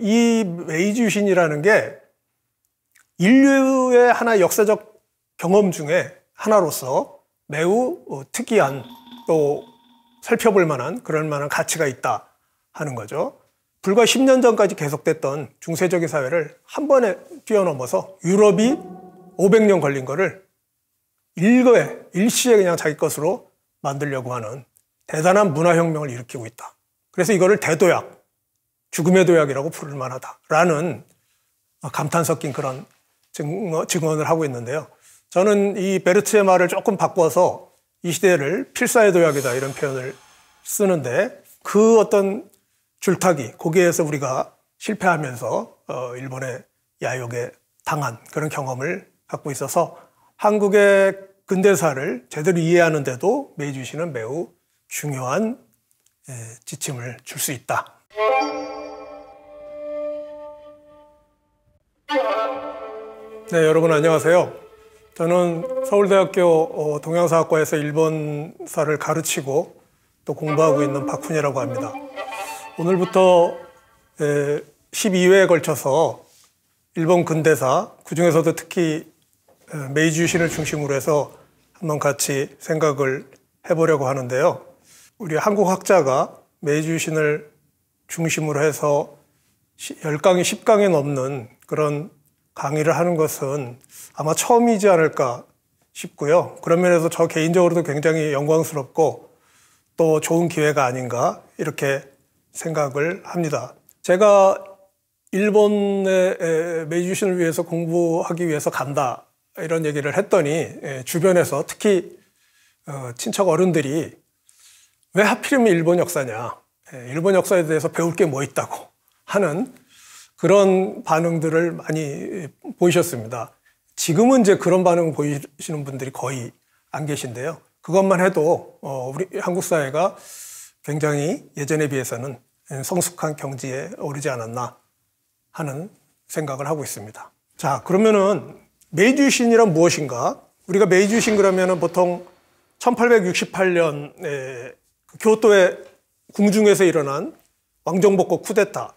이 메이지 유신이라는 게 인류의 하나 의 역사적 경험 중에 하나로서 매우 어, 특이한 또 살펴볼 만한 그럴 만한 가치가 있다 하는 거죠. 불과 10년 전까지 계속됐던 중세적인 사회를 한 번에 뛰어넘어서 유럽이 500년 걸린 거를 일거에 일시에 그냥 자기 것으로 만들려고 하는 대단한 문화혁명을 일으키고 있다. 그래서 이거를 대도약, 죽음의 도약이라고 부를 만하다라는 감탄 섞인 그런 증언을 하고 있는데요. 저는 이 베르츠의 말을 조금 바꿔서 이 시대를 필사의 도약이다 이런 표현을 쓰는데 그 어떤 줄타기 거기에서 우리가 실패하면서 어, 일본의 야욕에 당한 그런 경험을 갖고 있어서 한국의 근대사를 제대로 이해하는데도 메이주시는 매우 중요한 지침을 줄 수 있다 네, 여러분 안녕하세요. 저는 서울대학교 어, 동양사학과에서 일본사를 가르치고 또 공부하고 있는 박훈이라고 합니다. 오늘부터 12회에 예, 걸쳐서 일본 근대사, 그중에서도 특히 어, 메이지 유신을 중심으로 해서 한번 같이 생각을 해보려고 하는데요. 우리 한국 학자가 메이지 유신을 중심으로 해서 10강이 1 0강에 넘는 그런 강의를 하는 것은 아마 처음이지 않을까 싶고요. 그런 면에서 저 개인적으로도 굉장히 영광스럽고 또 좋은 기회가 아닌가 이렇게 생각을 합니다. 제가 일본의 메이주신을 위해서 공부하기 위해서 간다 이런 얘기를 했더니 예, 주변에서 특히 어, 친척 어른들이 왜 하필이면 일본 역사냐 예, 일본 역사에 대해서 배울 게 뭐 있다고 하는 그런 반응들을 많이 보이셨습니다. 지금은 이제 그런 반응 보이시는 분들이 거의 안 계신데요. 그것만 해도 어, 우리 한국 사회가 굉장히 예전에 비해서는 성숙한 경지에 오르지 않았나 하는 생각을 하고 있습니다. 자, 그러면은 메이주신이란 무엇인가? 우리가 메이주신 그러면은 보통 1868년에 그 교토의 궁중에서 일어난 왕정복고 쿠데타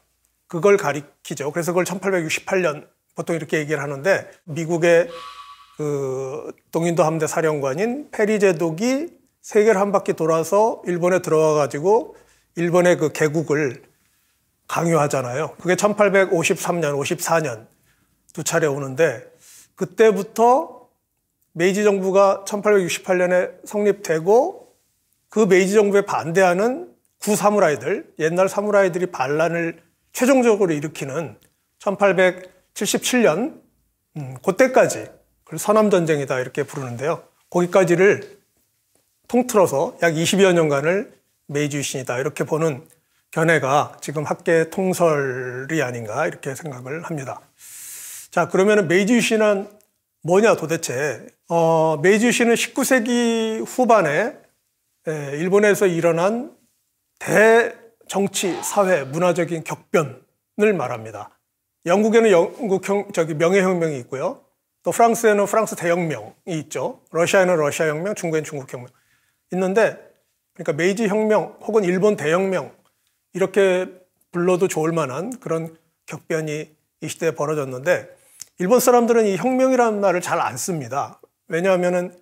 그걸 가리키죠. 그래서 그걸 1868년 보통 이렇게 얘기를 하는데 미국의 그 동인도 함대 사령관인 페리 제독이 세계를 한 바퀴 돌아서 일본에 들어와 가지고 일본의 그 개국을 강요하잖아요. 그게 1853년, 54년 두 차례 오는데 그때부터 메이지 정부가 1868년에 성립되고 그 메이지 정부에 반대하는 구사무라이들, 옛날 사무라이들이 반란을 최종적으로 일으키는 1877년 음, 그때까지 그걸 서남전쟁이다 이렇게 부르는데요. 거기까지를 통틀어서 약 20여 년간을 메이지유신이다 이렇게 보는 견해가 지금 학계 통설이 아닌가 이렇게 생각을 합니다. 자 그러면 은메이지유신은 뭐냐 도대체 어, 메이지유신은 19세기 후반 에, 예, 일본에서 일어난 대 정치, 사회, 문화적인 격변을 말합니다. 영국에는 영국 형, 저기 명예혁명이 있고요. 또 프랑스에는 프랑스 대혁명이 있죠. 러시아에는 러시아 혁명, 중국에는 중국 혁명 있는데 그러니까 메이지 혁명 혹은 일본 대혁명 이렇게 불러도 좋을 만한 그런 격변이 이 시대에 벌어졌는데 일본 사람들은 이 혁명이라는 말을 잘 안 씁니다. 왜냐하면은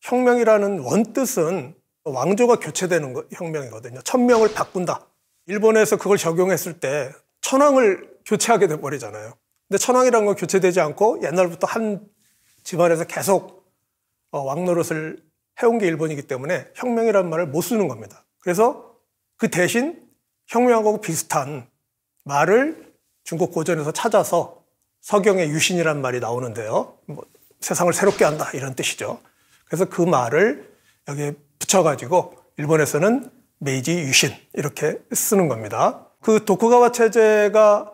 혁명이라는 원뜻은 왕조가 교체되는 혁명이거든요. 천명을 바꾼다. 일본에서 그걸 적용했을 때 천황을 교체하게 돼버리잖아요. 근데 천황이라는 건 교체되지 않고 옛날부터 한 집안에서 계속 어, 왕노릇을 해온 게 일본이기 때문에 혁명이라는 말을 못 쓰는 겁니다. 그래서 그 대신 혁명하고 비슷한 말을 중국 고전에서 찾아서 서경의 유신이란 말이 나오는데요. 뭐 세상을 새롭게 한다 이런 뜻이죠. 그래서 그 말을 여기에 붙여가지고 일본에서는 메이지 유신 이렇게 쓰는 겁니다. 그 도쿠가와 체제가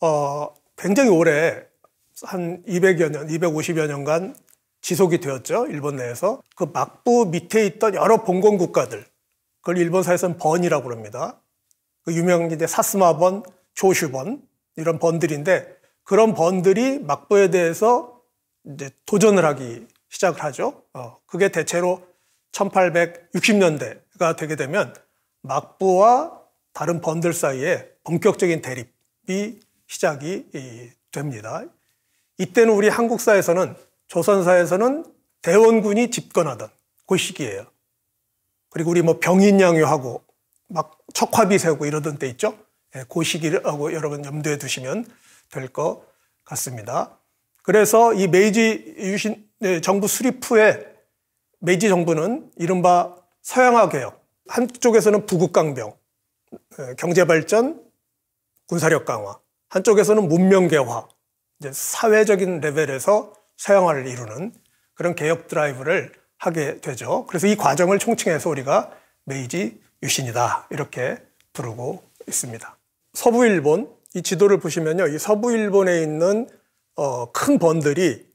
어, 굉장히 오래 한 200여 년, 250여 년간 지속이 되었죠. 일본 내에서. 그 막부 밑에 있던 여러 봉건 국가들. 그걸 일본사에서는 번이라고 그럽니다. 그 유명한 게 사스마번, 조슈번 이런 번들인데 그런 번들이 막부에 대해서 이제 도전을 하기 시작을 하죠. 어, 그게 대체로 1860년대 가 되게 되면 막부와 다른 번들 사이에 본격적인 대립이 시작이 됩니다. 이때는 우리 한국사에서는 조선사에서는 대원군이 집권하던 그 시기예요. 그리고 우리 뭐 병인양요하고 막 척화비 세우고 이러던 때 있죠. 예, 그 시기라고 여러분 염두에 두시면 될 것 같습니다. 그래서 이 메이지 유신 예, 정부 수립 후에 메이지 정부는 이른바 서양화 개혁, 한쪽에서는 부국강병, 예, 경제발전, 군사력 강화, 한쪽에서는 문명개화, 이제 사회적인 레벨에서 서양화를 이루는 그런 개혁 드라이브를 하게 되죠. 그래서 이 과정을 총칭해서 우리가 메이지 유신이다 이렇게 부르고 있습니다. 서부 일본 이 지도를 보시면요, 이 서부 일본에 있는 어, 큰 번들이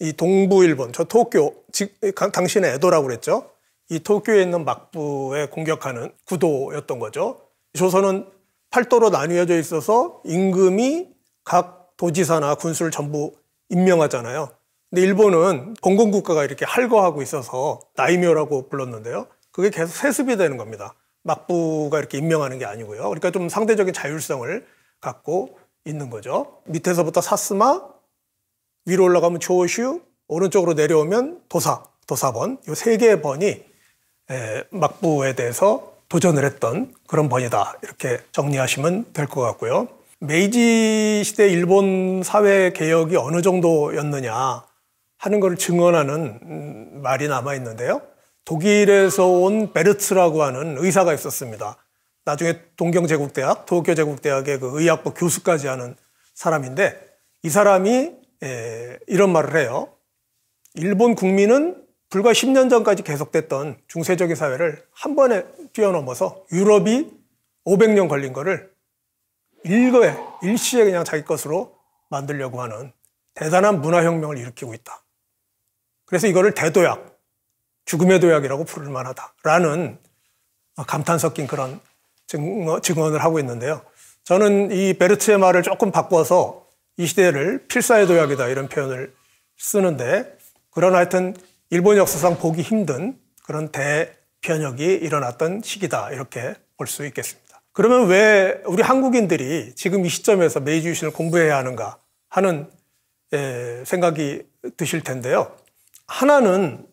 이 동부 일본, 저 도쿄, 즉 당신의 에도라고 그랬죠. 이 도쿄에 있는 막부에 공격하는 구도였던 거죠. 조선은 팔도로 나뉘어져 있어서 임금이 각 도지사나 군수를 전부 임명하잖아요. 근데 일본은 공공국가가 이렇게 할거하고 있어서 나이묘라고 불렀는데요. 그게 계속 세습이 되는 겁니다. 막부가 이렇게 임명하는 게 아니고요. 그러니까 좀 상대적인 자율성을 갖고 있는 거죠. 밑에서부터 사스마, 위로 올라가면 조슈, 오른쪽으로 내려오면 도사, 도사번, 이 세 개의 번이 막부에 대해서 도전을 했던 그런 번이다 이렇게 정리하시면 될 것 같고요. 메이지 시대 일본 사회 개혁이 어느 정도였느냐 하는 것을 증언하는 음, 말이 남아 있는데요. 독일에서 온 베르츠라고 하는 의사가 있었습니다. 나중에 동경 제국대학, 도쿄 제국대학의 그 의학부 교수까지 하는 사람인데 이 사람이 이런 말을 해요. 일본 국민은 불과 10년 전까지 계속됐던 중세적인 사회를 한 번에 뛰어넘어서 유럽이 500년 걸린 거를 일거에, 일시에 그냥 자기 것으로 만들려고 하는 대단한 문화혁명을 일으키고 있다. 그래서 이거를 대도약, 죽음의 도약이라고 부를 만하다라는 감탄 섞인 그런 증언을 하고 있는데요. 저는 이 베르트의 말을 조금 바꿔서 이 시대를 필사의 도약이다 이런 표현을 쓰는데 그런 하여튼 일본 역사상 보기 힘든 그런 대변혁이 일어났던 시기다 이렇게 볼 수 있겠습니다. 그러면 왜 우리 한국인들이 지금 이 시점에서 메이지 유신을 공부해야 하는가 하는 예, 생각이 드실 텐데요. 하나는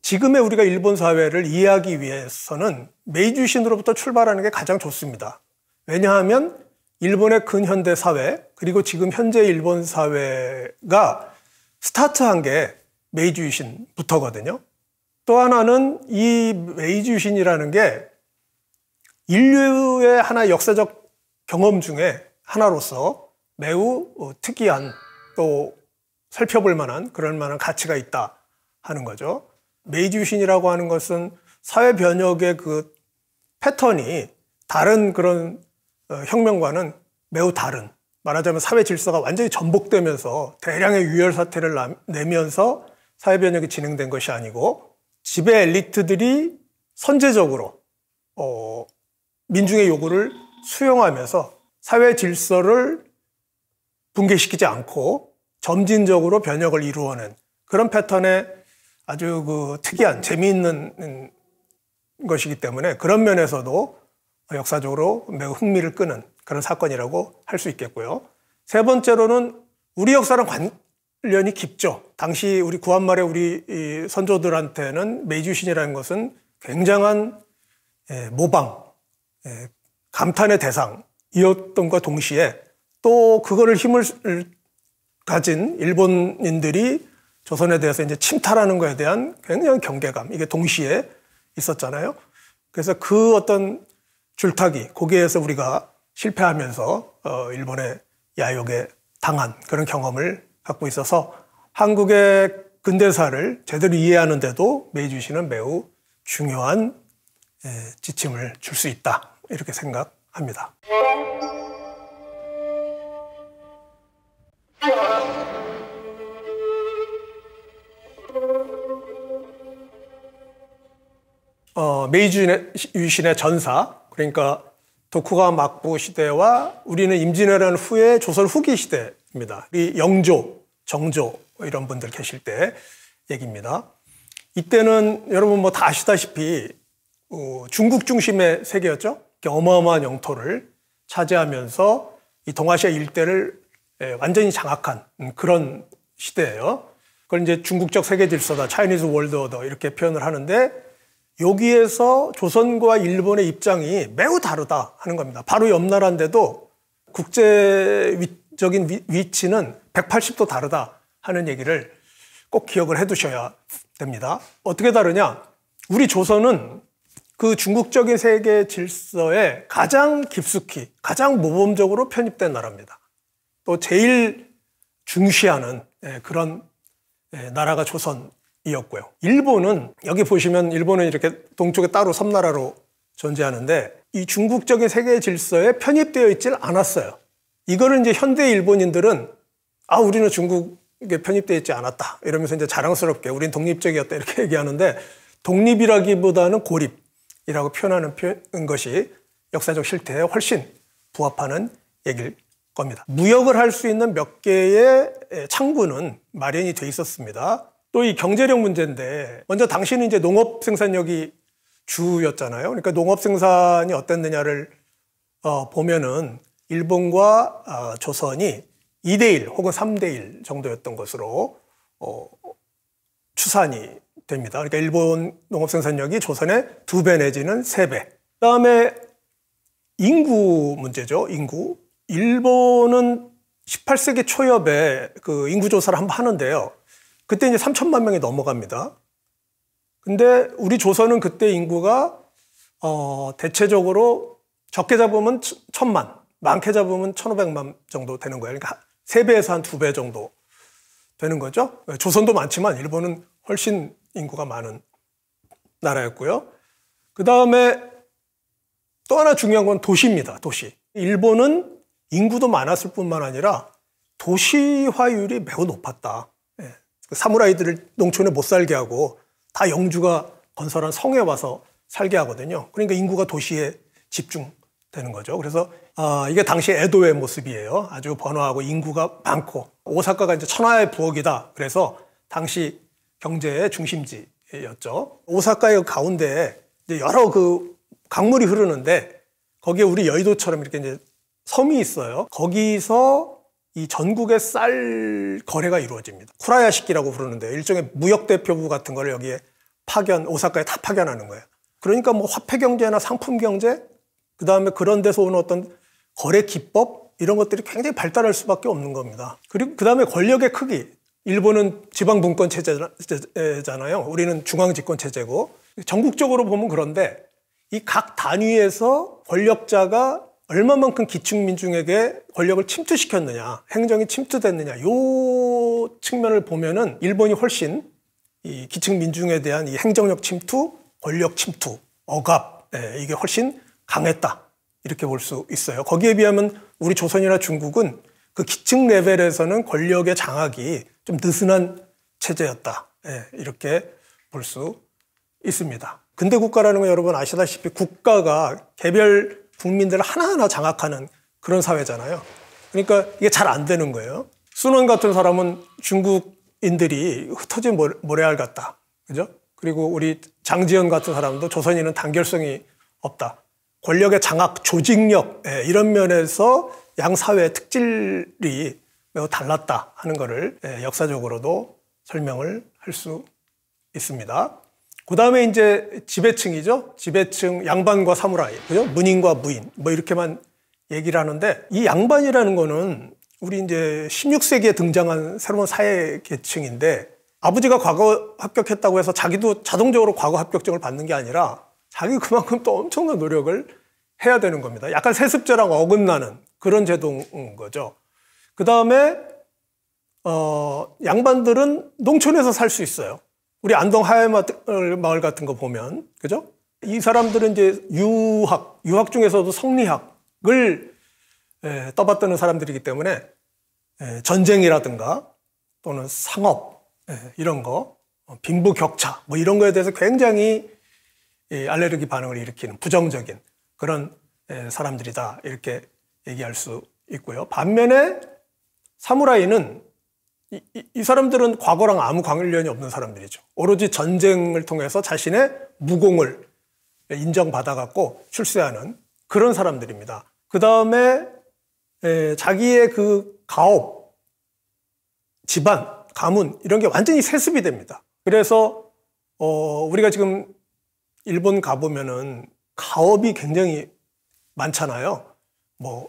지금의 우리가 일본 사회를 이해하기 위해서는 메이지 유신으로부터 출발하는 게 가장 좋습니다. 왜냐하면 일본의 근현대 사회 그리고 지금 현재 일본 사회가 스타트한 게 메이지 유신부터거든요. 또 하나는 이 메이지 유신이라는 게 인류의 하나 역사적 경험 중에 하나로서 매우 어, 특이한 또 살펴볼 만한 그럴 만한 가치가 있다 하는 거죠. 메이지 유신이라고 하는 것은 사회 변혁의 그 패턴이 다른 그런 어, 혁명과는 매우 다른 말하자면 사회 질서가 완전히 전복되면서 대량의 유혈 사태를 내면서 사회 변혁이 진행된 것이 아니고 지배 엘리트들이 선제적으로 어, 민중의 요구를 수용하면서 사회 질서를 붕괴시키지 않고 점진적으로 변혁을 이루어낸 그런 패턴의 아주 그 특이한 재미있는 것이기 때문에 그런 면에서도 역사적으로 매우 흥미를 끄는 그런 사건이라고 할 수 있겠고요. 세 번째로는 우리 역사랑 관, 관련이 깊죠. 당시 우리 구한말의 우리 선조들한테는 메이주신이라는 것은 굉장한 예, 모방, 예, 감탄의 대상이었던과 것 동시에 또 그거를 힘을 가진 일본인들이 조선에 대해서 이제 침탈하는 것에 대한 굉장히 경계감 이게 동시에 있었잖아요. 그래서 그 어떤 줄타기 거기에서 우리가 실패하면서 어, 일본의 야욕에 당한 그런 경험을 갖고 있어서 한국의 근대사를 제대로 이해하는 데도 메이주시는 매우 중요한 지침을 줄 수 있다 이렇게 생각합니다. 어, 메이지 유신의 전사 그러니까 도쿠가 막부 시대와 우리는 임진왜란 후에 조선 후기 시대 입니다. 이 영조, 정조 이런 분들 계실 때 얘기입니다. 이때는 여러분 뭐 다 아시다시피 어, 중국 중심의 세계였죠. 어마어마한 영토를 차지하면서 이 동아시아 일대를 예, 완전히 장악한 그런 시대예요. 그걸 이제 중국적 세계 질서다, 차이니즈 월드 오더 이렇게 표현을 하는데 여기에서 조선과 일본의 입장이 매우 다르다 하는 겁니다. 바로 옆 나라인데도 국제 적인 위치는 180도 다르다 하는 얘기를 꼭 기억을 해 두셔야 됩니다. 어떻게 다르냐? 우리 조선은 그 중국적인 세계 질서에 가장 깊숙이, 가장 모범적으로 편입된 나라입니다. 또 제일 중시하는 예, 그런 예, 나라가 조선이었고요. 일본은, 여기 보시면 일본은 이렇게 동쪽에 따로 섬나라로 존재하는데 이 중국적인 세계 질서에 편입되어 있질 않았어요. 이거를 이제 현대 일본인들은 아 우리는 중국에 편입돼 있지 않았다 이러면서 이제 자랑스럽게 우린 독립적이었다 이렇게 얘기하는데 독립이라기보다는 고립이라고 표현하는 것이 역사적 실태에 훨씬 부합하는 얘기일 겁니다. 무역을 할 수 있는 몇 개의 창구는 마련이 돼 있었습니다. 또 이 경제력 문제인데 먼저 당신은 이제 농업 생산력이 주였잖아요. 그러니까 농업 생산이 어땠느냐를 어, 보면은 일본과 아, 조선이 2대1 혹은 3대1 정도였던 것으로 어, 추산이 됩니다. 그러니까 일본 농업 생산력이 조선의 두 배 내지는 세 배. 그다음에 인구 문제죠. 인구. 일본은 18세기 초엽에 그 인구 조사를 한번 하는데요. 그때 이제 3천만 명이 넘어갑니다. 근데 우리 조선은 그때 인구가 어 대체적으로 적게 잡으면 천만, 많게 잡으면 1,500만 정도 되는 거예요. 그러니까 3배에서 한 2배 정도 되는 거죠. 예, 조선도 많지만 일본은 훨씬 인구가 많은 나라였고요. 그 다음에 또 하나 중요한 건 도시입니다. 도시. 일본은 인구도 많았을 뿐만 아니라 도시화율이 매우 높았다. 예, 그 사무라이들을 농촌에 못 살게 하고 다 영주가 건설한 성에 와서 살게 하거든요. 그러니까 인구가 도시에 집중 되는 거죠. 그래서 아, 이게 당시 에도의 모습이에요. 아주 번화하고 인구가 많고 오사카가 이제 천하의 부엌이다. 그래서 당시 경제의 중심지였죠. 오사카의 가운데에 여러 그 강물이 흐르는데 거기에 우리 여의도처럼 이렇게 이제 섬이 있어요. 거기서 이 전국의 쌀 거래가 이루어집니다. 쿠라야시키라고 부르는데 일종의 무역 대표부 같은 걸 여기에 파견 오사카에 다 파견하는 거예요. 그러니까 뭐 화폐 경제나 상품 경제 그 다음에 그런 데서 오는 어떤 거래 기법 이런 것들이 굉장히 발달할 수밖에 없는 겁니다. 그리고 그 다음에 권력의 크기. 일본은 지방 분권 체제잖아요. 우리는 중앙 집권 체제고 전국적으로 보면 그런데 이 각 단위에서 권력자가 얼마만큼 기층민중에게 권력을 침투시켰느냐, 행정이 침투됐느냐, 요 측면을 보면은 일본이 훨씬 이 기층민중에 대한 이 행정력 침투, 권력 침투, 억압, 예, 이게 훨씬 강했다. 이렇게 볼 수 있어요. 거기에 비하면 우리 조선이나 중국은 그 기층 레벨에서는 권력의 장악이 좀 느슨한 체제였다. 예, 이렇게 볼 수 있습니다. 근대 국가라는 건 여러분 아시다시피 국가가 개별 국민들을 하나하나 장악하는 그런 사회잖아요. 그러니까 이게 잘 안 되는 거예요. 순원 같은 사람은 중국인들이 흩어진 모래알 같다. 그죠? 그리고 우리 장지현 같은 사람도 조선인은 단결성이 없다. 권력의 장악, 조직력 예, 이런 면에서 양 사회의 특질이 매우 달랐다 하는 것을 예, 역사적으로도 설명을 할 수 있습니다. 그 다음에 이제 지배층이죠. 지배층 양반과 사무라이, 그죠? 문인과 무인, 뭐 이렇게만 얘기를 하는데 이 양반이라는 거는 우리 이제 16세기에 등장한 새로운 사회 계층인데 아버지가 과거 합격했다고 해서 자기도 자동적으로 과거 합격증을 받는 게 아니라 자기 그만큼 또 엄청난 노력을 해야 되는 겁니다. 약간 세습제랑 어긋나는 그런 제도인 거죠. 그 다음에 어, 양반들은 농촌에서 살 수 있어요. 우리 안동 하야 마을 같은 거 보면 그죠? 이 사람들은 이제 유학, 유학 중에서도 성리학을 에, 예, 떠받드는 사람들이기 때문에 에, 예, 전쟁이라든가 또는 상업 에, 예, 이런 거 빈부격차 뭐 이런 거에 대해서 굉장히 이 알레르기 반응을 일으키는 부정적인 그런 사람들이다 이렇게 얘기할 수 있고요. 반면에 사무라이는 이, 이, 이, 사람들은 과거랑 아무 관련이 없는 사람들이죠. 오로지 전쟁을 통해서 자신의 무공을 인정받아갖고 출세하는 그런 사람들입니다. 그 다음에 자기의 그가옥 집안, 가문 이런 게 완전히 세습이 됩니다. 그래서 어, 우리가 지금 일본 가보면은 가업이 굉장히 많잖아요. 뭐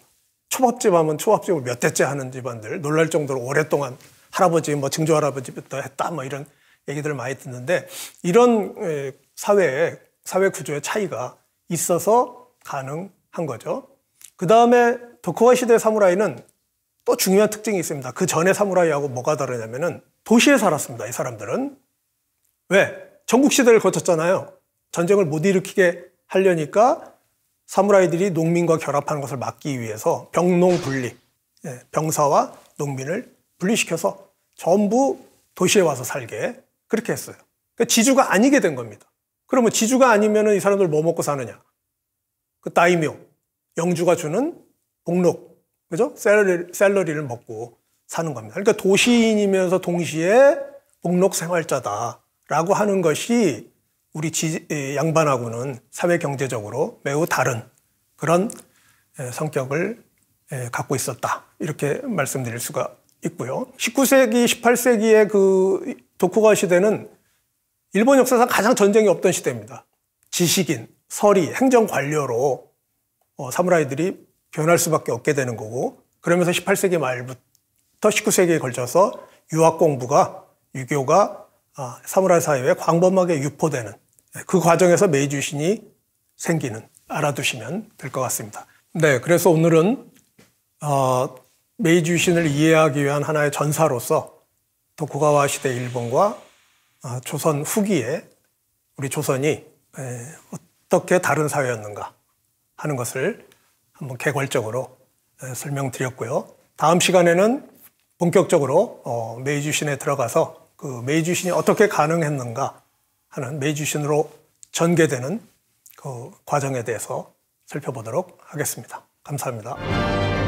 초밥집 하면 초밥집을 몇 대째 하는 집안들 놀랄 정도로 오랫동안 할아버지 뭐 증조 할아버지부터 했다 뭐 이런 얘기들을 많이 듣는데 이런 예, 사회에 사회 구조의 차이가 있어서 가능한 거죠. 그 다음에 도쿠와 시대 사무라이는 또 중요한 특징이 있습니다. 그 전에 사무라이하고 뭐가 다르냐면은 도시에 살았습니다. 이 사람들은 왜 전국 시대를 거쳤잖아요. 전쟁을 못 일으키게 하려니까 사무라이들이 농민과 결합하는 것을 막기 위해서 병농 분리, 예, 병사와 농민을 분리시켜서 전부 도시에 와서 살게 그렇게 했어요. 그러니까 지주가 아니게 된 겁니다. 그러면 지주가 아니면 이 사람들 뭐 먹고 사느냐? 그 다이묘, 영주가 주는 복록, 그죠? 셀러리, 셀러리를 먹고 사는 겁니다. 그러니까 도시인이면서 동시에 복록 생활자다라고 하는 것이 우리 지, 양반하고는 사회 경제적으로 매우 다른 그런 성격을 갖고 있었다. 이렇게 말씀드릴 수가 있고요. 19세기, 18세기의 그 도쿠가 시대는 일본 역사상 가장 전쟁이 없던 시대입니다. 지식인, 서리, 행정 관료로 어, 사무라이들이 변할 수밖에 없게 되는 거고 그러면서 18세기 말부터 19세기에 걸쳐서 유학 공부가 유교가 아, 사무라이 사회에 광범하게 유포되는 네, 그 과정에서 메이주신이 생기는 알아두시면 될 것 같습니다. 네, 그래서 오늘은 어, 메이주신을 이해하기 위한 하나의 전사로서 도쿠가와 시대 일본과 어, 조선 후기에 우리 조선이 에, 어떻게 다른 사회였는가 하는 것을 한번 개괄적으로 에, 설명드렸고요. 다음 시간에는 본격적으로 어, 메이주신에 들어가서 그 메이주신이 어떻게 가능했는가 하는 메이주신으로 전개되는 그 과정에 대해서 살펴보도록 하겠습니다. 감사합니다.